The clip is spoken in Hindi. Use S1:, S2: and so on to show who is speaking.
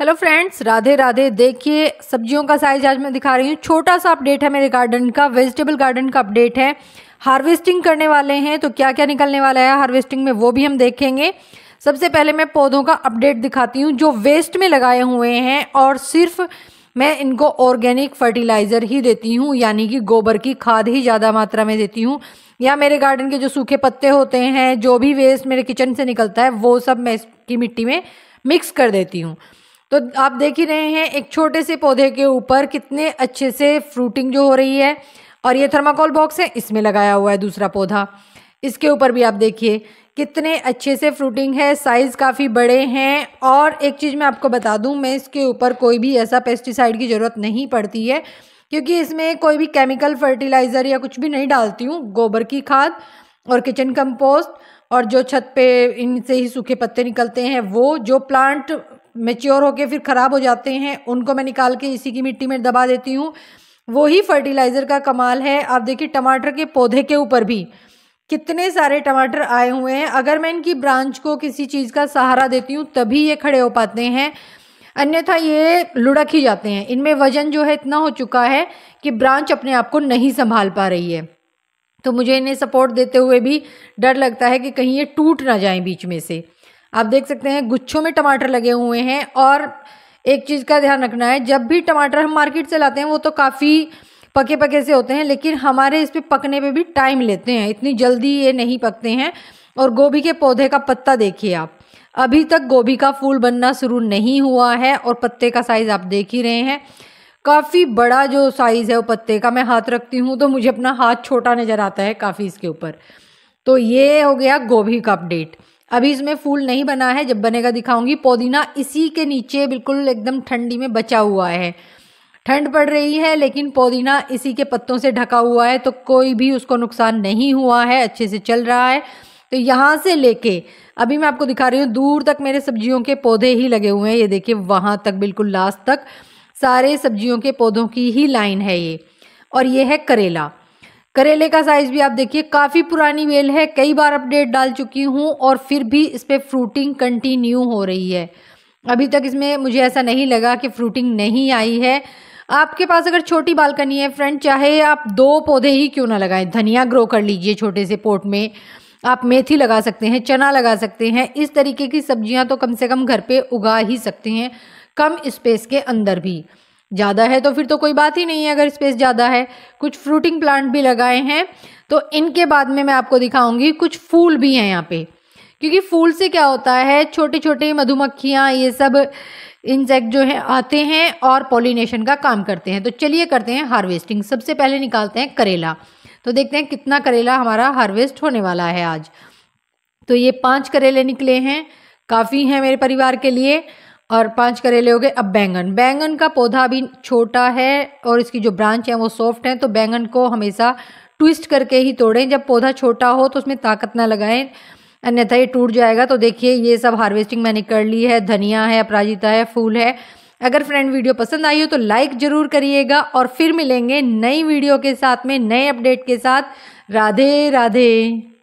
S1: हेलो फ्रेंड्स राधे राधे देखिए सब्जियों का साइज आज मैं दिखा रही हूँ छोटा सा अपडेट है मेरे गार्डन का वेजिटेबल गार्डन का अपडेट है हार्वेस्टिंग करने वाले हैं तो क्या क्या निकलने वाला है हार्वेस्टिंग में वो भी हम देखेंगे सबसे पहले मैं पौधों का अपडेट दिखाती हूँ जो वेस्ट में लगाए हुए हैं और सिर्फ मैं इनको ऑर्गेनिक फर्टिलाइज़र ही देती हूँ यानी कि गोबर की खाद ही ज़्यादा मात्रा में देती हूँ या मेरे गार्डन के जो सूखे पत्ते होते हैं जो भी वेस्ट मेरे किचन से निकलता है वो सब मैं इसकी मिट्टी में मिक्स कर देती हूँ तो आप देख ही रहे हैं एक छोटे से पौधे के ऊपर कितने अच्छे से फ्रूटिंग जो हो रही है और ये थर्माकोल बॉक्स है इसमें लगाया हुआ है दूसरा पौधा इसके ऊपर भी आप देखिए कितने अच्छे से फ्रूटिंग है साइज़ काफ़ी बड़े हैं और एक चीज़ मैं आपको बता दूं मैं इसके ऊपर कोई भी ऐसा पेस्टिसाइड की ज़रूरत नहीं पड़ती है क्योंकि इसमें कोई भी केमिकल फर्टिलाइज़र या कुछ भी नहीं डालती हूँ गोबर की खाद और किचन कंपोस्ट और जो छत पे इनसे ही सूखे पत्ते निकलते हैं वो जो प्लांट मेच्योर होके फिर ख़राब हो जाते हैं उनको मैं निकाल के इसी की मिट्टी में दबा देती हूँ वही फर्टिलाइज़र का कमाल है आप देखिए टमाटर के पौधे के ऊपर भी कितने सारे टमाटर आए हुए हैं अगर मैं इनकी ब्रांच को किसी चीज़ का सहारा देती हूँ तभी ये खड़े हो पाते हैं अन्यथा ये लुढ़क ही जाते हैं इनमें वजन जो है इतना हो चुका है कि ब्रांच अपने आप को नहीं संभाल पा रही है तो मुझे इन्हें सपोर्ट देते हुए भी डर लगता है कि कहीं ये टूट ना जाए बीच में से आप देख सकते हैं गुच्छों में टमाटर लगे हुए हैं और एक चीज़ का ध्यान रखना है जब भी टमाटर हम मार्केट से लाते हैं वो तो काफ़ी पके पके से होते हैं लेकिन हमारे इस पर पकने पर भी टाइम लेते हैं इतनी जल्दी ये नहीं पकते हैं और गोभी के पौधे का पत्ता देखिए आप अभी तक गोभी का फूल बनना शुरू नहीं हुआ है और पत्ते का साइज़ आप देख ही रहे हैं काफ़ी बड़ा जो साइज़ है वो पत्ते का मैं हाथ रखती हूँ तो मुझे अपना हाथ छोटा नज़र आता है काफ़ी इसके ऊपर तो ये हो गया गोभी का अपडेट अभी इसमें फूल नहीं बना है जब बनेगा दिखाऊंगी पुदीना इसी के नीचे बिल्कुल एकदम ठंडी में बचा हुआ है ठंड पड़ रही है लेकिन पुदीना इसी के पत्तों से ढका हुआ है तो कोई भी उसको नुकसान नहीं हुआ है अच्छे से चल रहा है तो यहाँ से लेके अभी मैं आपको दिखा रही हूँ दूर तक मेरे सब्जियों के पौधे ही लगे हुए हैं ये देखिए वहाँ तक बिल्कुल लास्ट तक सारे सब्जियों के पौधों की ही लाइन है ये और ये है करेला करेले का साइज भी आप देखिए काफ़ी पुरानी वेल है कई बार अपडेट डाल चुकी हूँ और फिर भी इस पर फ्रूटिंग कंटिन्यू हो रही है अभी तक इसमें मुझे ऐसा नहीं लगा कि फ्रूटिंग नहीं आई है आपके पास अगर छोटी बालकनी है फ्रेंड चाहे आप दो पौधे ही क्यों ना लगाएं धनिया ग्रो कर लीजिए छोटे से पोट में आप मेथी लगा सकते हैं चना लगा सकते हैं इस तरीके की सब्जियां तो कम से कम घर पे उगा ही सकते हैं कम स्पेस के अंदर भी ज़्यादा है तो फिर तो कोई बात ही नहीं है अगर स्पेस ज़्यादा है कुछ फ्रूटिंग प्लांट भी लगाए हैं तो इनके बाद में मैं आपको दिखाऊंगी कुछ फूल भी हैं यहाँ पे क्योंकि फूल से क्या होता है छोटे छोटे मधुमक्खियाँ ये सब इंसेक्ट जो है आते हैं और पॉलिनेशन का काम करते हैं तो चलिए करते हैं हार्वेस्टिंग सबसे पहले निकालते हैं करेला तो देखते हैं कितना करेला हमारा हार्वेस्ट होने वाला है आज तो ये पाँच करेले निकले हैं काफ़ी हैं मेरे परिवार के लिए और पांच करेले हो गए अब बैंगन बैंगन का पौधा भी छोटा है और इसकी जो ब्रांच है वो सॉफ्ट है तो बैंगन को हमेशा ट्विस्ट करके ही तोड़ें जब पौधा छोटा हो तो उसमें ताकत ना लगाएं अन्यथा ये टूट जाएगा तो देखिए ये सब हार्वेस्टिंग मैंने कर ली है धनिया है अपराजिता है फूल है अगर फ्रेंड वीडियो पसंद आई हो तो लाइक ज़रूर करिएगा और फिर मिलेंगे नई वीडियो के साथ में नए अपडेट के साथ राधे राधे